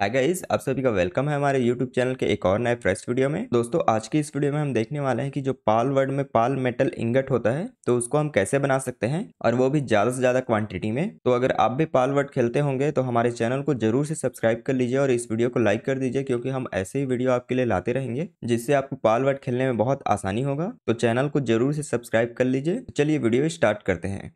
hi guys आप सभी का वेलकम है हमारे यूट्यूब चैनल के एक और नए फ्रेश वीडियो में दोस्तों आज की इस वीडियो में हम देखने वाले हैं कि जो पाल वर्ड में पाल मेटल इंगट होता है तो उसको हम कैसे बना सकते हैं और वो भी ज़्यादा से ज़्यादा क्वांटिटी में तो अगर आप भी पाल वर्ड खेलते होंगे तो हमारे चैनल को जरूर से सब्सक्राइब कर लीजिए और इस वीडियो को लाइक कर दीजिए क्योंकि हम ऐसे ही वीडियो आपके लिए लाते रहेंगे जिससे आपको पाल वर्ड खेलने में बहुत आसानी होगा तो चैनल को जरूर से सब्सक्राइब कर लीजिए तो चलिए वीडियो स्टार्ट करते हैं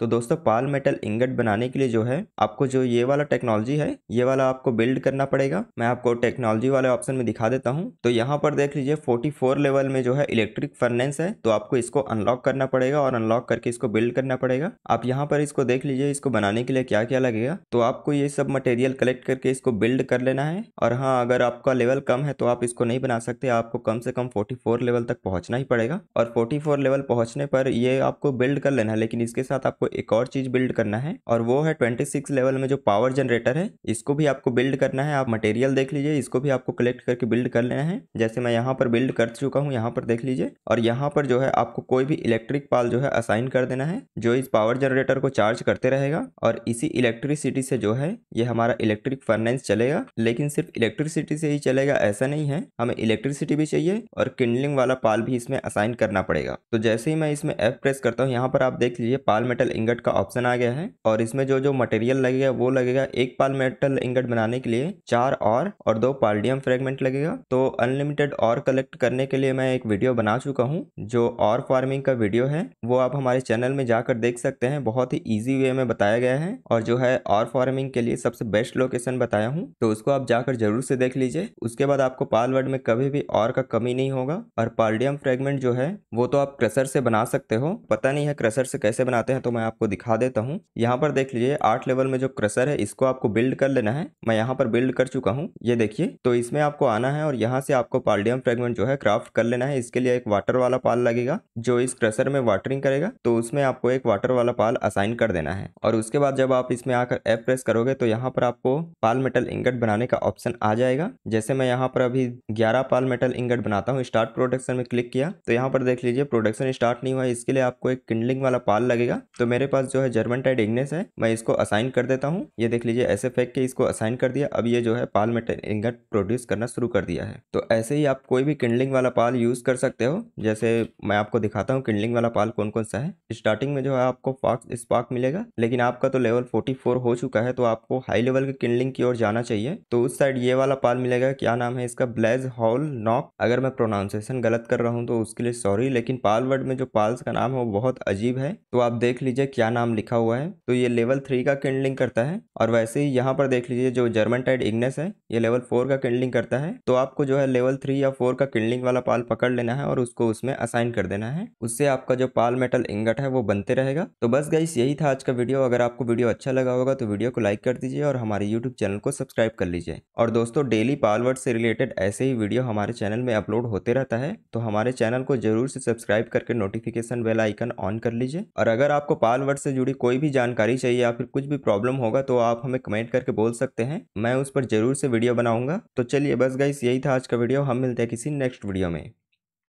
तो दोस्तों पाल मेटल इंगट बनाने के लिए जो है आपको जो ये वाला टेक्नोलॉजी है ये वाला आपको बिल्ड करना पड़ेगा मैं आपको टेक्नोलॉजी वाले ऑप्शन में दिखा देता हूँ तो यहाँ पर देख लीजिए 44 लेवल में जो है इलेक्ट्रिक फर्नेस है तो आपको इसको अनलॉक करना पड़ेगा और अनलॉक करके इसको बिल्ड करना पड़ेगा आप यहाँ पर इसको देख लीजिए इसको बनाने के लिए क्या क्या लगेगा तो आपको ये सब मटेरियल कलेक्ट करके इसको बिल्ड कर लेना है और हाँ अगर आपका लेवल कम है तो आप इसको नहीं बना सकते आपको कम से कम 44 लेवल तक पहुंचना ही पड़ेगा और 44 लेवल पहुंचने पर ये आपको बिल्ड कर लेना है लेकिन इसके साथ आपको एक और चीज बिल्ड करना है और वो है ट्वेंटी सिक्स लेवल में जो पावर जनरेटर है इसको भी आपको बिल्ड करना है आप मटेरियल देख लीजिए इसको भी आपको कलेक्ट करके बिल्ड कर लेना है जैसे मैं यहाँ पर बिल्ड कर चुका हूँ यहाँ पर देख लीजिए और यहाँ पर जो है आपको कोई भी इलेक्ट्रिक पाल जो है असाइन कर देना है जो इस पावर जनरेटर को चार्ज करते रहेगा और इसी इलेक्ट्रिसिटी से जो है ये हमारा इलेक्ट्रिक फाइनेंस चलेगा लेकिन सिर्फ इलेक्ट्रिसिटी से ही चलेगा ऐसा नहीं है हमें इलेक्ट्रिसिटी भी चाहिए और किंडलिंग वाला पाल भी इसमें असाइन करना पड़ेगा तो जैसे ही मैं इसमें एफ प्रेस करता हूँ यहाँ पर आप देख लीजिए पाल मेटल इंगट का ऑप्शन आ गया है और इसमें जो जो मटेरियल लगेगा वो लगेगा एक पाल मेटल इंगट बनाने के लिए चार और और दो पाल्डियम फ्रेगमेंट लगेगा तो अनलिमिटेड और कलेक्ट करने के लिए मैं एक वीडियो बना चुका हूँ जो और फार्मिंग का वीडियो है वो आप हमारे चैनल में जाकर देख सकते हैं बहुत ही ईजी वे में बताया गया है और जो है और फार्मिंग के लिए सबसे बेस्ट लोकेशन बताया हूँ तो उसको आप जाकर जरूर से देख लीजिए उसके बाद आपको पालवर्ड में कभी भी और का कमी नहीं होगा और पाल्डियम फ्रेगमेंट जो है वो तो आप क्रसर से बना सकते हो पता नहीं है क्रसर से कैसे बनाते हैं तो मैं आपको दिखा देता हूँ यहाँ पर देख लीजिए आठ लेवल में जो क्रसर है इसको आपको बिल्ड कर लेना है मैं यहाँ पर बिल्ड कर चुका हूँ ये देखिए तो इसमें आपको आना है और यहाँ से आपको पाल्डियम फ्रेगमेंट जो है क्राफ्ट कर लेना है इसके लिए एक वाटर वाला पाल लगेगा जो इस क्रसर में वाटरिंग करेगा तो उसमें आपको एक वाटर वाला पाल असाइन कर देना है और उसके बाद जब आप इसमें आकर एप प्रेस करोगे तो यहाँ पर आपको पाल मेटल इंगट बनाने का ऑप्शन आ जाएगा जैसे मैं यहाँ पर अभी ग्यारह पाल मेटल इंगट बनाता हूँ स्टार्ट प्रोडक्शन में क्लिक किया तो यहाँ पर देख लीजिए प्रोडक्शन स्टार्ट नहीं हुआ इसके लिए आपको एक किंडलिंग वाला पाल लगेगा तो मेरे मेरे पास जो है जर्मन टाइड इग्नेस है मैं इसको असाइन कर देता हूँ ये देख लीजिए ऐसे फेंक के इसको असाइन कर दिया अब ये जो है पाल में इंगट प्रोड्यूस करना शुरू कर दिया है तो ऐसे ही आप कोई भी किंडलिंग वाला पाल यूज़ कर सकते हो जैसे मैं आपको दिखाता हूँ किंडलिंग वाला पाल कौन कौन सा है स्टार्टिंग में जो है आपको फॉक्स स्पार्क मिलेगा लेकिन आपका तो लेवल फोर्टी हो चुका है तो आपको हाई लेवल के किंडलिंग की ओर जाना चाहिए तो उस साइड ये वाला पाल मिलेगा क्या नाम है इसका ब्लेज हॉल नॉक अगर मैं प्रोनाउंसिएशन गलत कर रहा हूँ तो उसके लिए सॉरी लेकिन पाल वर्ड में जो पाल्स का नाम है वो बहुत अजीब है तो आप देख लीजिए क्या नाम लिखा हुआ है तो ये लेवल थ्री का किंडलिंग करता है और वैसे ही यहाँ पर देख लीजिए जो जर्मन टाइड इग्नेस है ये लेवल फोर का किंडलिंग करता है तो आपको जो है लेवल थ्री या फोर का किंडलिंग वाला पाल पकड़ लेना है और उसको उसमें असाइन कर देना है उससे आपका जो पाल मेटल इंगट है वो बनते रहेगा तो बस गाइस यही था आज का वीडियो अगर आपको वीडियो अच्छा लगा होगा तो वीडियो को लाइक कर दीजिए और हमारे यूट्यूब चैनल को सब्सक्राइब कर लीजिए और दोस्तों डेली पालवर्ड से रिलेटेड ऐसे ही वीडियो हमारे चैनल में अपलोड होते रहता है तो हमारे चैनल को जरूर से सब्सक्राइब करके नोटिफिकेशन बेल आइकन ऑन कर लीजिए और अगर आपको पाल पाल वर्ड से जुड़ी कोई भी जानकारी चाहिए या फिर कुछ भी प्रॉब्लम होगा तो आप हमें कमेंट करके बोल सकते हैं मैं उस पर जरूर से वीडियो बनाऊंगा तो चलिए बस गाइस यही था आज का वीडियो हम मिलते हैं किसी नेक्स्ट वीडियो में